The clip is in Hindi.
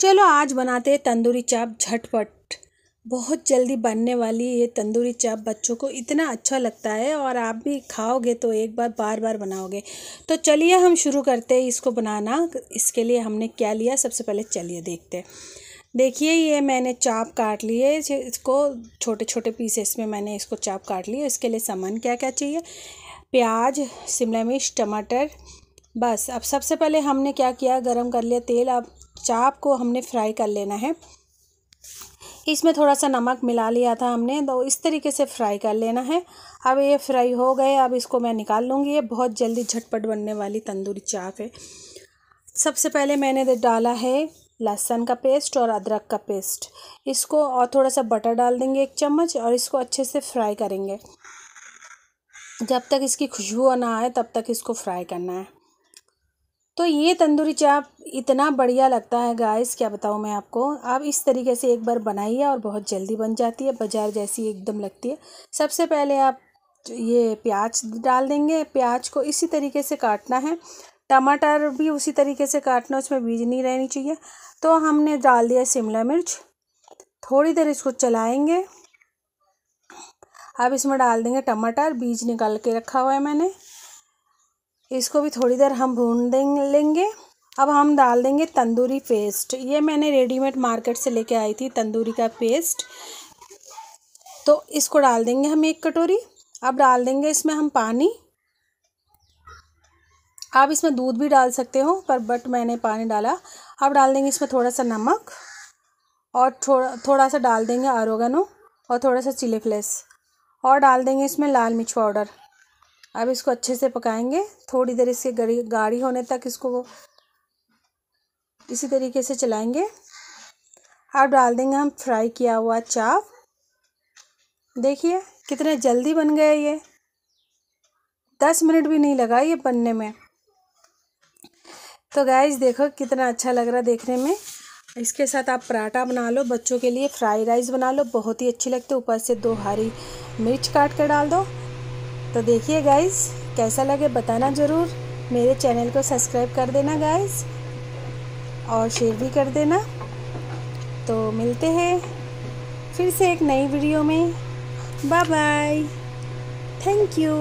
चलो आज बनाते हैं तंदूरी चाप झटपट बहुत जल्दी बनने वाली ये तंदूरी चाप बच्चों को इतना अच्छा लगता है और आप भी खाओगे तो एक बार बार बार बनाओगे तो चलिए हम शुरू करते हैं इसको बनाना इसके लिए हमने क्या लिया सबसे पहले चलिए देखते देखिए ये मैंने चाप काट लिए इसको छोटे छोटे पीसेस में मैंने इसको चाप काट लिया इसके लिए सामान क्या क्या चाहिए प्याज शिमला मिर्च टमाटर बस अब सबसे पहले हमने क्या किया गरम कर लिया तेल अब चाप को हमने फ्राई कर लेना है इसमें थोड़ा सा नमक मिला लिया था हमने तो इस तरीके से फ्राई कर लेना है अब ये फ्राई हो गए अब इसको मैं निकाल लूँगी ये बहुत जल्दी झटपट बनने वाली तंदूरी चाप है सबसे पहले मैंने डाला है लहसुन का पेस्ट और अदरक का पेस्ट इसको और थोड़ा सा बटर डाल देंगे एक चम्मच और इसको अच्छे से फ्राई करेंगे जब तक इसकी खुशबू ना आए तब तक इसको फ्राई करना है तो ये तंदूरी चाप इतना बढ़िया लगता है गाइस क्या बताऊँ मैं आपको आप इस तरीके से एक बार बनाइए और बहुत जल्दी बन जाती है बाजार जैसी एकदम लगती है सबसे पहले आप ये प्याज डाल देंगे प्याज को इसी तरीके से काटना है टमाटर भी उसी तरीके से काटना उसमें बीज नहीं रहनी चाहिए तो हमने डाल दिया शिमला मिर्च थोड़ी देर इसको चलाएंगे अब इसमें डाल देंगे टमाटर बीज निकाल के रखा हुआ है मैंने इसको भी थोड़ी देर हम भून दें लेंगे अब हम डाल देंगे तंदूरी पेस्ट ये मैंने रेडीमेड मार्केट से लेके आई थी तंदूरी का पेस्ट तो इसको डाल देंगे हम एक कटोरी अब डाल देंगे इसमें हम पानी आप इसमें दूध भी डाल सकते हो पर बट मैंने पानी डाला अब डाल देंगे इसमें थोड़ा सा नमक और थोड़ा थोड़ा सा डाल देंगे आरोगनो और थोड़ा सा चिली फ्लेस और डाल देंगे इसमें लाल मिर्च पाउडर अब इसको अच्छे से पकाएंगे थोड़ी देर इसके गड़ी गाढ़ी होने तक इसको इसी तरीके से चलाएंगे अब डाल देंगे हम फ्राई किया हुआ चाप देखिए कितने जल्दी बन गए ये दस मिनट भी नहीं लगा ये बनने में तो गैस देखो कितना अच्छा लग रहा देखने में इसके साथ आप पराठा बना लो बच्चों के लिए फ्राई राइस बना लो बहुत ही अच्छी लगती है ऊपर से दो हरी मिर्च काट कर डाल दो तो देखिए गाइस कैसा लगे बताना ज़रूर मेरे चैनल को सब्सक्राइब कर देना गाइस और शेयर भी कर देना तो मिलते हैं फिर से एक नई वीडियो में बाय बाय थैंक यू